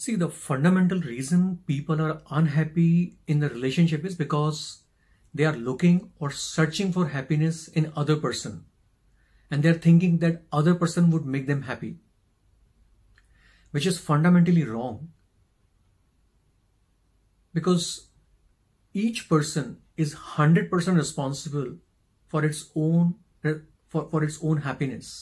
See, the fundamental reason people are unhappy in the relationship is because they are looking or searching for happiness in other person and they're thinking that other person would make them happy which is fundamentally wrong because each person is 100% responsible for its own for, for its own happiness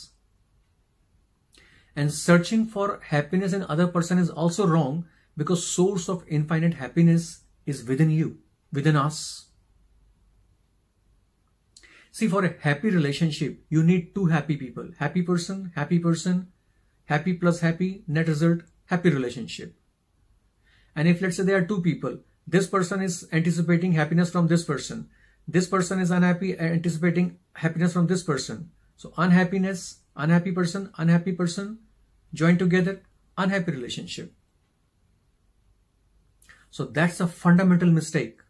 and searching for happiness in other person is also wrong because source of infinite happiness is within you, within us. See, for a happy relationship, you need two happy people. Happy person, happy person, happy plus happy, net result, happy relationship. And if let's say there are two people, this person is anticipating happiness from this person. This person is unhappy, anticipating happiness from this person. So unhappiness unhappy person, unhappy person, join together, unhappy relationship. So that's a fundamental mistake.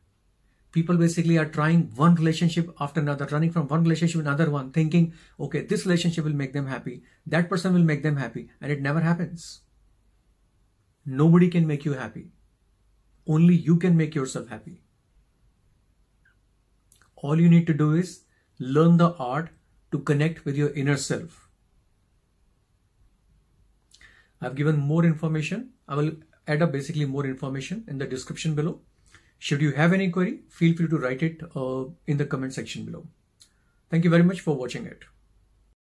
People basically are trying one relationship after another, running from one relationship to another one, thinking, okay, this relationship will make them happy, that person will make them happy, and it never happens. Nobody can make you happy. Only you can make yourself happy. All you need to do is learn the art to connect with your inner self. I've given more information. I will add up basically more information in the description below. Should you have any query, feel free to write it uh, in the comment section below. Thank you very much for watching it.